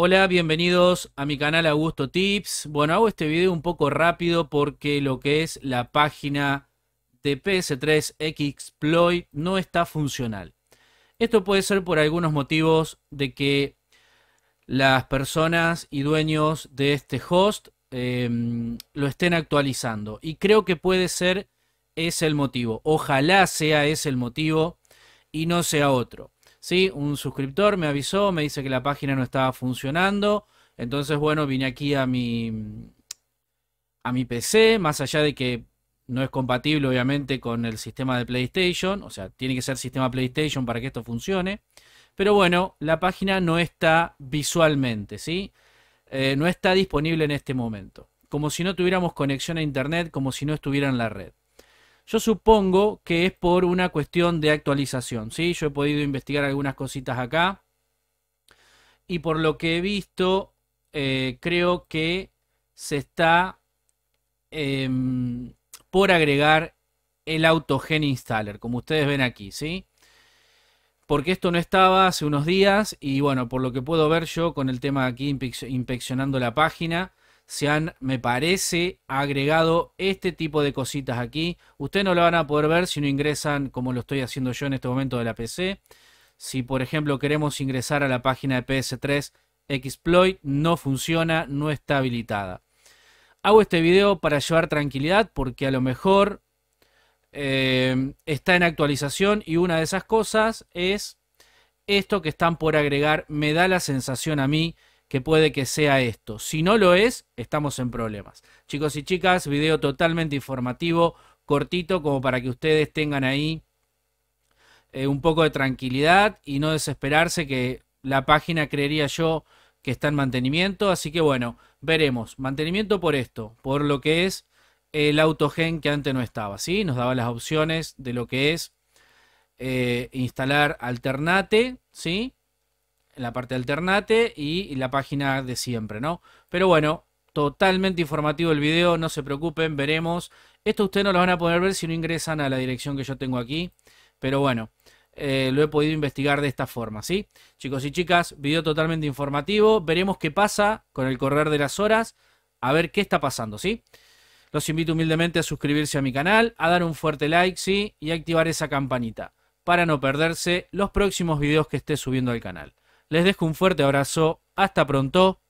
Hola, bienvenidos a mi canal Augusto Tips. Bueno, hago este video un poco rápido porque lo que es la página de PS3 Exploit no está funcional. Esto puede ser por algunos motivos de que las personas y dueños de este host em, lo estén actualizando. Y creo que puede ser ese el motivo. Ojalá sea ese el motivo y no sea otro. Un suscriptor me avisó, me dice que la página no estaba funcionando. Entonces, bueno, vine aquí a mi, a mi PC, más allá de que no es compatible obviamente con el sistema de PlayStation, o sea, tiene que ser sistema PlayStation para que esto funcione. Pero bueno, la página no está visualmente, ¿sí? Eh, no está disponible en este momento. Como si no tuviéramos conexión a Internet, como si no estuviera en la red. Yo supongo que es por una cuestión de actualización, ¿sí? Yo he podido investigar algunas cositas acá. Y por lo que he visto, eh, creo que se está em, por agregar el autogen installer, como ustedes ven aquí, ¿sí? Porque esto no estaba hace unos días y bueno, por lo que puedo ver yo con el tema aquí inspeccionando la página, se han, me parece, agregado este tipo de cositas aquí. Ustedes no lo van a poder ver si no ingresan como lo estoy haciendo yo en este momento de la PC. Si, por ejemplo, queremos ingresar a la página de PS3, Exploit no funciona, no está habilitada. Hago este video para llevar tranquilidad porque a lo mejor eh, está en actualización y una de esas cosas es esto que están por agregar. Me da la sensación a mí que puede que sea esto. Si no lo es, estamos en problemas. Chicos y chicas, video totalmente informativo, cortito, como para que ustedes tengan ahí eh, un poco de tranquilidad y no desesperarse que la página, creería yo, que está en mantenimiento. Así que bueno, veremos. Mantenimiento por esto, por lo que es el autogen que antes no estaba, ¿sí? Nos daba las opciones de lo que es eh, instalar alternate, ¿sí? la parte alternate y la página de siempre, ¿no? Pero bueno, totalmente informativo el video, no se preocupen, veremos. Esto ustedes no lo van a poder ver si no ingresan a la dirección que yo tengo aquí, pero bueno, eh, lo he podido investigar de esta forma, ¿sí? Chicos y chicas, video totalmente informativo, veremos qué pasa con el correr de las horas, a ver qué está pasando, ¿sí? Los invito humildemente a suscribirse a mi canal, a dar un fuerte like, ¿sí? Y activar esa campanita para no perderse los próximos videos que esté subiendo al canal. Les dejo un fuerte abrazo. Hasta pronto.